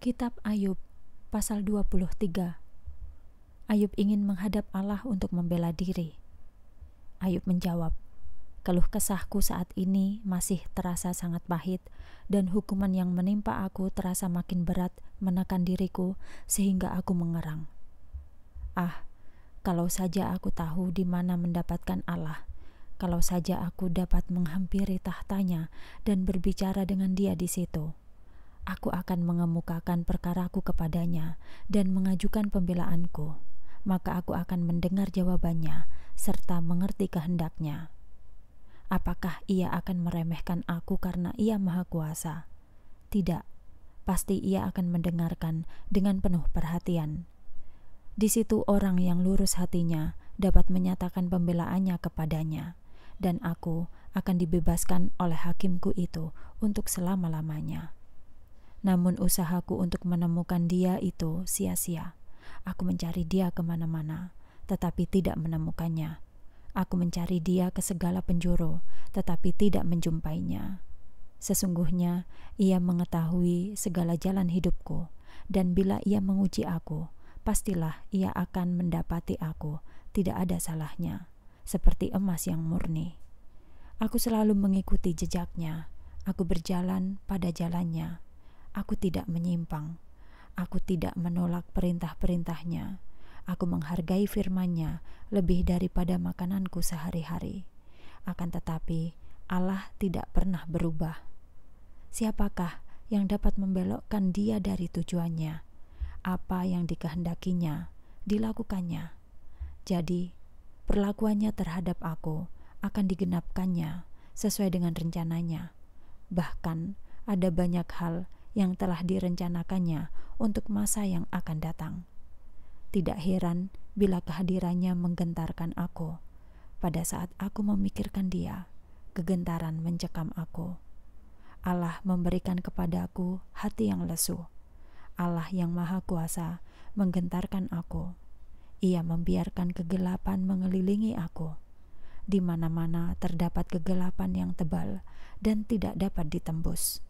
Kitab Ayub pasal 23 Ayub ingin menghadap Allah untuk membela diri. Ayub menjawab, Keluh kesahku saat ini masih terasa sangat pahit, dan hukuman yang menimpa aku terasa makin berat menekan diriku sehingga aku mengerang. Ah, kalau saja aku tahu di mana mendapatkan Allah, kalau saja aku dapat menghampiri tahtanya dan berbicara dengan dia di situ aku akan mengemukakan perkaraku kepadanya dan mengajukan pembelaanku. Maka aku akan mendengar jawabannya serta mengerti kehendaknya. Apakah ia akan meremehkan aku karena ia Maha Kuasa? Tidak, pasti ia akan mendengarkan dengan penuh perhatian. Di situ, orang yang lurus hatinya dapat menyatakan pembelaannya kepadanya, dan aku akan dibebaskan oleh hakimku itu untuk selama-lamanya. Namun usahaku untuk menemukan dia itu sia-sia. Aku mencari dia kemana-mana, tetapi tidak menemukannya. Aku mencari dia ke segala penjuru, tetapi tidak menjumpainya. Sesungguhnya ia mengetahui segala jalan hidupku, dan bila ia menguji aku, pastilah ia akan mendapati aku, tidak ada salahnya, seperti emas yang murni. Aku selalu mengikuti jejaknya, aku berjalan pada jalannya, Aku tidak menyimpang. Aku tidak menolak perintah-perintahnya. Aku menghargai firman-Nya lebih daripada makananku sehari-hari. Akan tetapi, Allah tidak pernah berubah. Siapakah yang dapat membelokkan dia dari tujuannya? Apa yang dikehendakinya, dilakukannya. Jadi, perlakuannya terhadap aku akan digenapkannya sesuai dengan rencananya. Bahkan, ada banyak hal yang telah direncanakannya untuk masa yang akan datang. Tidak heran bila kehadirannya menggentarkan aku. Pada saat aku memikirkan dia, kegentaran mencekam aku. Allah memberikan kepadaku hati yang lesu. Allah yang Maha Kuasa menggentarkan aku. Ia membiarkan kegelapan mengelilingi aku. Di mana-mana terdapat kegelapan yang tebal dan tidak dapat ditembus.